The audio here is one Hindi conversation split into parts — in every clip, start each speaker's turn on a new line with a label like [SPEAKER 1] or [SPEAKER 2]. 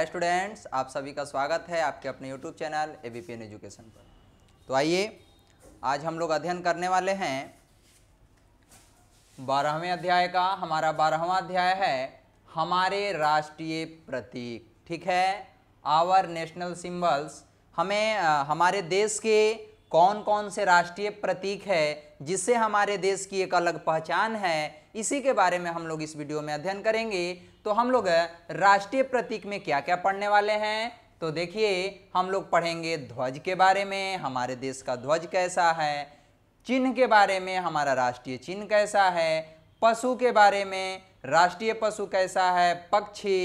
[SPEAKER 1] हाय स्टूडेंट्स आप सभी का स्वागत है आपके अपने YouTube channel A B P N education पर तो आइए आज हम लोग अध्ययन करने वाले हैं बारहवें अध्याय का हमारा बारहवा अध्याय है हमारे राष्ट्रीय प्रतीक ठीक है आवर नेशनल सिंबल्स हमें हमारे देश के कौन कौन से राष्ट्रीय प्रतीक है जिससे हमारे देश की एक अलग पहचान है इसी के बारे में हम लोग इस वीडियो में अध्ययन करेंगे तो हम लोग राष्ट्रीय प्रतीक में क्या क्या पढ़ने वाले हैं तो देखिए हम लोग पढ़ेंगे ध्वज के बारे में हमारे देश का ध्वज कैसा है चिन्ह के बारे में हमारा राष्ट्रीय चिन्ह कैसा है पशु के बारे में राष्ट्रीय पशु कैसा है पक्षी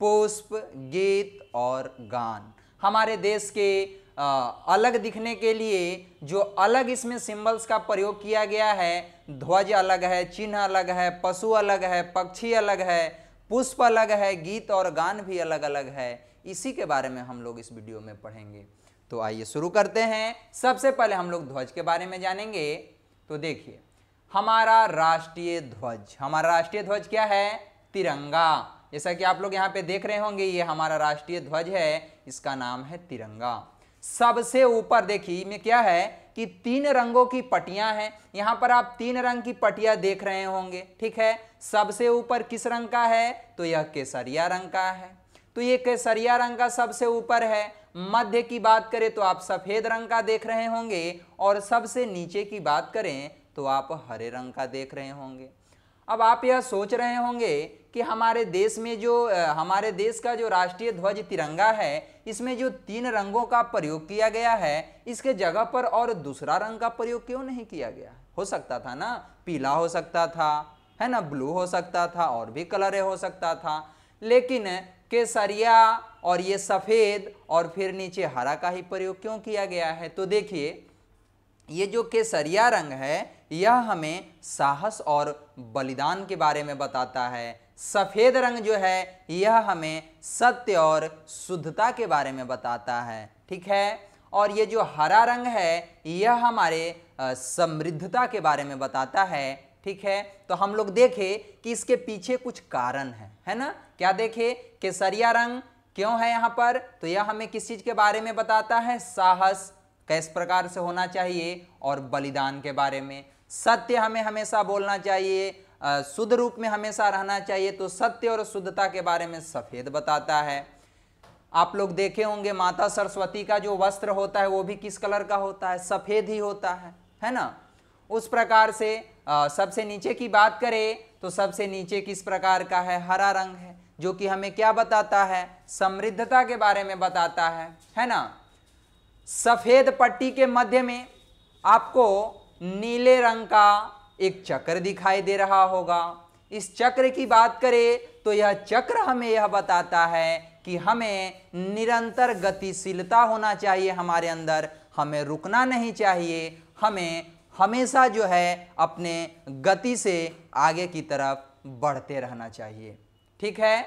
[SPEAKER 1] पुष्प गीत और गान हमारे देश के अलग दिखने के लिए जो अलग इसमें सिंबल्स का प्रयोग किया गया है ध्वज अलग है चिन्ह अलग है पशु अलग है पक्षी अलग है पुष्प अलग है गीत और गान भी अलग अलग है इसी के बारे में हम लोग इस वीडियो में पढ़ेंगे तो आइए शुरू करते हैं सबसे पहले हम लोग ध्वज के बारे में जानेंगे तो देखिए हमारा राष्ट्रीय ध्वज हमारा राष्ट्रीय ध्वज क्या है तिरंगा जैसा कि आप लोग यहाँ पे देख रहे होंगे ये हमारा राष्ट्रीय ध्वज है इसका नाम है तिरंगा सबसे ऊपर देखिए में क्या है कि तीन रंगों की पटियां हैं यहां पर आप तीन रंग की पटिया देख रहे होंगे ठीक है सबसे ऊपर किस रंग का है तो यह केसरिया रंग का है तो ये केसरिया रंग का सबसे ऊपर है मध्य की बात करें तो आप सफ़ेद रंग का देख रहे होंगे और सबसे नीचे की बात करें तो आप हरे रंग का देख रहे होंगे अब आप यह सोच रहे होंगे कि हमारे देश में जो हमारे देश का जो राष्ट्रीय ध्वज तिरंगा है इसमें जो तीन रंगों का प्रयोग किया गया है इसके जगह पर और दूसरा रंग का प्रयोग क्यों नहीं किया गया हो सकता था ना पीला हो सकता था है ना ब्लू हो सकता था और भी कलर हो सकता था लेकिन केसरिया और ये सफ़ेद और फिर नीचे हरा का ही प्रयोग क्यों किया गया है तो देखिए ये जो केसरिया रंग है यह हमें साहस और बलिदान के बारे में बताता है सफ़ेद रंग जो है यह हमें सत्य और शुद्धता के बारे में बताता है ठीक है और ये जो हरा रंग है यह हमारे समृद्धता के बारे में बताता है ठीक है तो हम लोग देखें कि इसके पीछे कुछ कारण है है ना क्या देखें केसरिया रंग क्यों है यहाँ पर तो यह हमें किस चीज़ के बारे में बताता है साहस किस प्रकार से होना चाहिए और बलिदान के बारे में सत्य हमें हमेशा बोलना चाहिए शुद्ध रूप में हमेशा रहना चाहिए तो सत्य और शुद्धता के बारे में सफ़ेद बताता है आप लोग देखे होंगे माता सरस्वती का जो वस्त्र होता है वो भी किस कलर का होता है सफ़ेद ही होता है है ना उस प्रकार से सबसे नीचे की बात करें तो सबसे नीचे किस प्रकार का है हरा रंग है जो कि हमें क्या बताता है समृद्धता के बारे में बताता है है ना सफ़ेद पट्टी के मध्य में आपको नीले रंग का एक चक्र दिखाई दे रहा होगा इस चक्र की बात करें तो यह चक्र हमें यह बताता है कि हमें निरंतर गतिशीलता होना चाहिए हमारे अंदर हमें रुकना नहीं चाहिए हमें हमेशा जो है अपने गति से आगे की तरफ बढ़ते रहना चाहिए ठीक है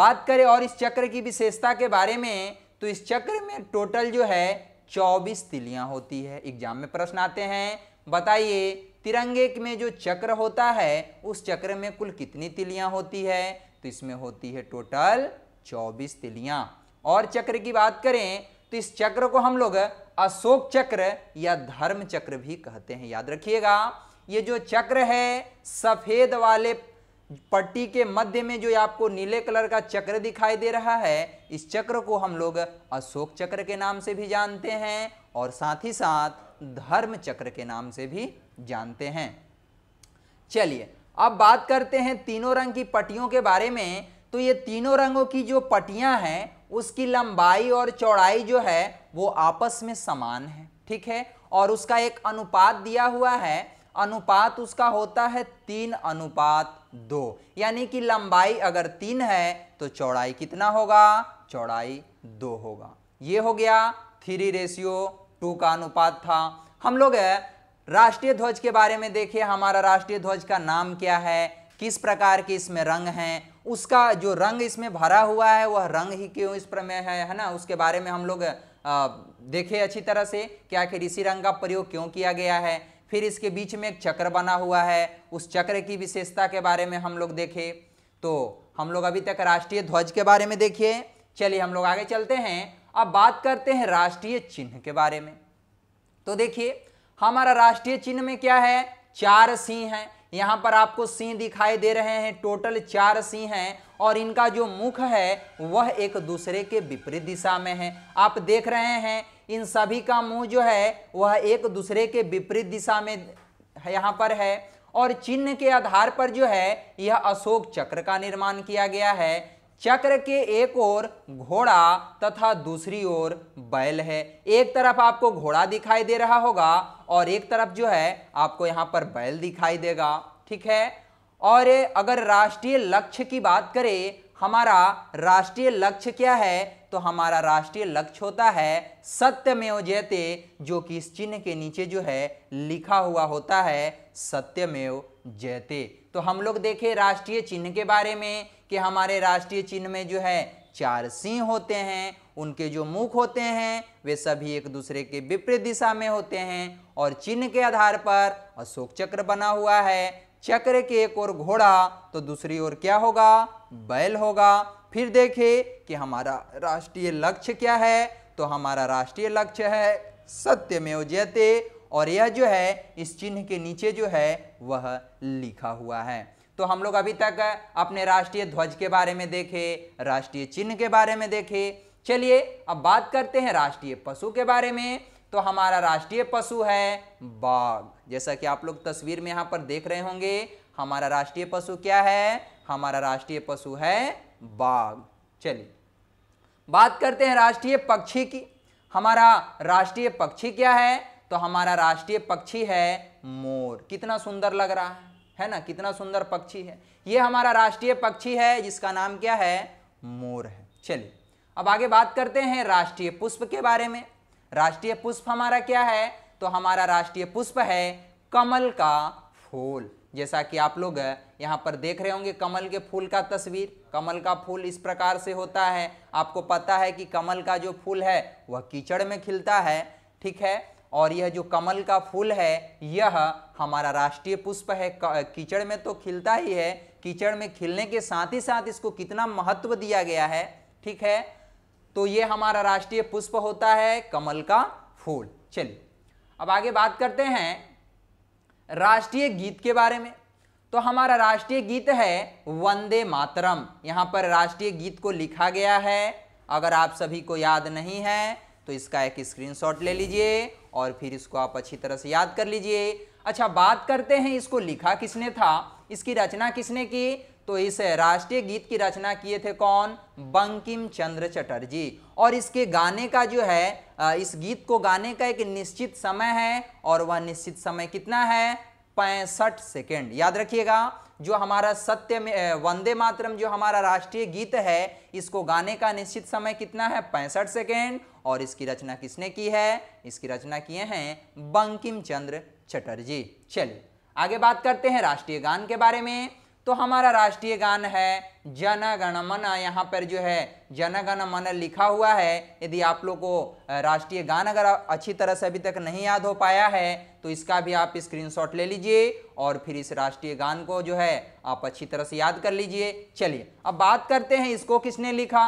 [SPEAKER 1] बात करें और इस चक्र की विशेषता के बारे में तो इस चक्र में टोटल जो है चौबीस तिलियां होती है एग्जाम में प्रश्न आते हैं बताइए तिरंगे में जो चक्र होता है उस चक्र में कुल कितनी तिलियां होती है तो इसमें होती है टोटल चौबीस तिलियां और चक्र की बात करें तो इस चक्र को हम लोग अशोक चक्र या धर्म चक्र भी कहते हैं याद रखिएगा ये जो चक्र है सफेद वाले पट्टी के मध्य में जो आपको नीले कलर का चक्र दिखाई दे रहा है इस चक्र को हम लोग अशोक चक्र के नाम से भी जानते हैं और साथ ही साथ धर्म चक्र के नाम से भी जानते हैं चलिए अब बात करते हैं तीनों रंग की पट्टियों के बारे में तो ये तीनों रंगों की जो पट्टियां हैं उसकी लंबाई और चौड़ाई जो है वो आपस में समान है ठीक है और उसका एक अनुपात दिया हुआ है अनुपात उसका होता है तीन अनुपात दो यानी कि लंबाई अगर तीन है तो चौड़ाई कितना होगा चौड़ाई दो होगा ये हो गया थ्री रेशियो टू का अनुपात था हम लोग राष्ट्रीय ध्वज के बारे में देखिए हमारा राष्ट्रीय ध्वज का नाम क्या है किस प्रकार के इसमें रंग हैं उसका जो रंग इसमें भरा हुआ है वह रंग ही क्यों इस प्रमेय है है ना उसके बारे में हम लोग देखें अच्छी तरह से कि आखिर इसी रंग का प्रयोग क्यों किया गया है फिर इसके बीच में एक चक्र बना हुआ है उस चक्र की विशेषता के बारे में हम लोग देखें तो हम लोग अभी तक राष्ट्रीय ध्वज के बारे में देखिए चलिए हम लोग आगे चलते हैं अब बात करते हैं राष्ट्रीय चिन्ह के बारे में तो देखिए हमारा राष्ट्रीय चिन्ह में क्या है चार सिंह हैं यहाँ पर आपको सिंह दिखाई दे रहे हैं टोटल चार सिंह हैं और इनका जो मुख है वह एक दूसरे के विपरीत दिशा में है आप देख रहे हैं इन सभी का मुंह जो है वह एक दूसरे के विपरीत दिशा में यहाँ पर है और चिन्ह के आधार पर जो है यह अशोक चक्र का निर्माण किया गया है चक्र के एक ओर घोड़ा तथा दूसरी ओर बैल है एक तरफ आपको घोड़ा दिखाई दे रहा होगा और एक तरफ जो है आपको यहाँ पर बैल दिखाई देगा ठीक है और अगर राष्ट्रीय लक्ष्य की बात करें हमारा राष्ट्रीय लक्ष्य क्या है तो हमारा राष्ट्रीय लक्ष्य होता है सत्यमेव जयते जो कि इस चिन्ह के नीचे जो है लिखा हुआ होता है सत्यमेव जयते तो हम लोग देखें राष्ट्रीय चिन्ह के बारे में कि हमारे राष्ट्रीय चिन्ह में जो है चार सिंह होते हैं उनके जो मुख होते हैं वे सभी एक दूसरे के विपरीत दिशा में होते हैं और चिन्ह के आधार पर अशोक चक्र बना हुआ है चक्र के एक ओर घोड़ा तो दूसरी ओर क्या होगा बैल होगा फिर देखें कि हमारा राष्ट्रीय लक्ष्य क्या है तो हमारा राष्ट्रीय लक्ष्य है सत्य में जयते और यह जो है इस चिन्ह के नीचे जो है वह लिखा हुआ है तो हम लोग अभी तक अपने राष्ट्रीय ध्वज के बारे में देखे राष्ट्रीय चिन्ह के बारे में देखे चलिए अब बात करते हैं राष्ट्रीय पशु के बारे में तो हमारा राष्ट्रीय पशु है बाघ जैसा कि आप लोग तस्वीर में यहाँ पर देख रहे होंगे हमारा राष्ट्रीय पशु क्या है हमारा राष्ट्रीय पशु है बाघ चलिए बात करते हैं राष्ट्रीय पक्षी की हमारा राष्ट्रीय पक्षी क्या है तो हमारा राष्ट्रीय पक्षी है मोर कितना सुंदर लग रहा है है ना कितना सुंदर पक्षी है ये हमारा राष्ट्रीय पक्षी है जिसका नाम क्या है मोर है चलिए अब आगे बात करते हैं राष्ट्रीय पुष्प के बारे में राष्ट्रीय पुष्प हमारा क्या है तो हमारा राष्ट्रीय पुष्प है कमल का फूल जैसा कि आप लोग यहाँ पर देख रहे होंगे कमल के फूल का तस्वीर कमल का फूल इस प्रकार से होता है आपको पता है कि कमल का जो फूल है वह कीचड़ में खिलता है ठीक है और यह जो कमल का फूल है यह हमारा राष्ट्रीय पुष्प है कीचड़ में तो खिलता ही है कीचड़ में खिलने के साथ ही साथ इसको कितना महत्व दिया गया है ठीक है तो ये हमारा राष्ट्रीय पुष्प होता है कमल का फूल चलिए अब आगे बात करते हैं राष्ट्रीय गीत के बारे में तो हमारा राष्ट्रीय गीत है वंदे मातरम यहाँ पर राष्ट्रीय गीत को लिखा गया है अगर आप सभी को याद नहीं है तो इसका एक स्क्रीनशॉट ले लीजिए और फिर इसको आप अच्छी तरह से याद कर लीजिए अच्छा बात करते हैं इसको लिखा किसने था इसकी रचना किसने की तो इस राष्ट्रीय गीत की रचना किए थे कौन बंकिम चंद्र चटर्जी और इसके गाने का जो है इस गीत को गाने का एक निश्चित समय है और वह निश्चित समय कितना है पैंसठ सेकेंड याद रखिएगा जो हमारा सत्य में वंदे मातरम जो हमारा राष्ट्रीय गीत है इसको गाने का निश्चित समय कितना है पैंसठ सेकेंड और इसकी रचना किसने की है इसकी रचना किए हैं बंकिम चंद्र चटर्जी चलिए आगे बात करते हैं राष्ट्रीय गान के बारे में तो हमारा राष्ट्रीय गान है जनगण मन यहाँ पर जो है जनगण मन लिखा हुआ है यदि आप लोग को राष्ट्रीय गान अगर अच्छी तरह से अभी तक नहीं याद हो पाया है तो इसका भी आप स्क्रीनशॉट ले लीजिए और फिर इस राष्ट्रीय गान को जो है आप अच्छी तरह से याद कर लीजिए चलिए अब बात करते हैं इसको किसने लिखा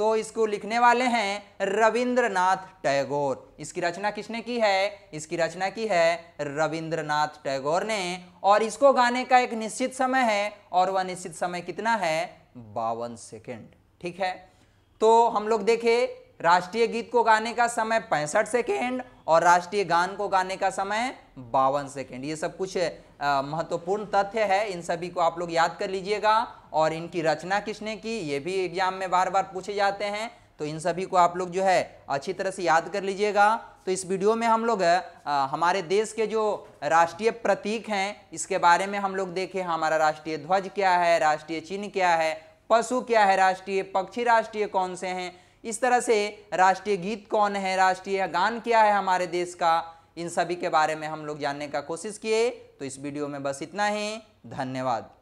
[SPEAKER 1] तो इसको लिखने वाले हैं रविंद्रनाथ टैगोर इसकी रचना किसने की है इसकी रचना की है रविंद्रनाथ टैगोर ने और इसको गाने का एक निश्चित समय है और वह निश्चित समय कितना है बावन सेकेंड ठीक है तो हम लोग देखे राष्ट्रीय गीत को गाने का समय पैंसठ सेकेंड और राष्ट्रीय गान को गाने का समय बावन सेकेंड ये सब कुछ महत्वपूर्ण तथ्य है इन सभी को आप लोग याद कर लीजिएगा और इनकी रचना किसने की ये भी एग्जाम में बार बार पूछे जाते हैं तो इन सभी को आप लोग जो है अच्छी तरह से याद कर लीजिएगा तो इस वीडियो में हम लोग हमारे देश के जो राष्ट्रीय प्रतीक हैं इसके बारे में हम लोग देखें हमारा राष्ट्रीय ध्वज क्या है राष्ट्रीय चिन्ह क्या है पशु क्या है राष्ट्रीय पक्षी राष्ट्रीय कौन से हैं इस तरह से राष्ट्रीय गीत कौन है राष्ट्रीय गान क्या है हमारे देश का इन सभी के बारे में हम लोग जानने का कोशिश किए तो इस वीडियो में बस इतना ही धन्यवाद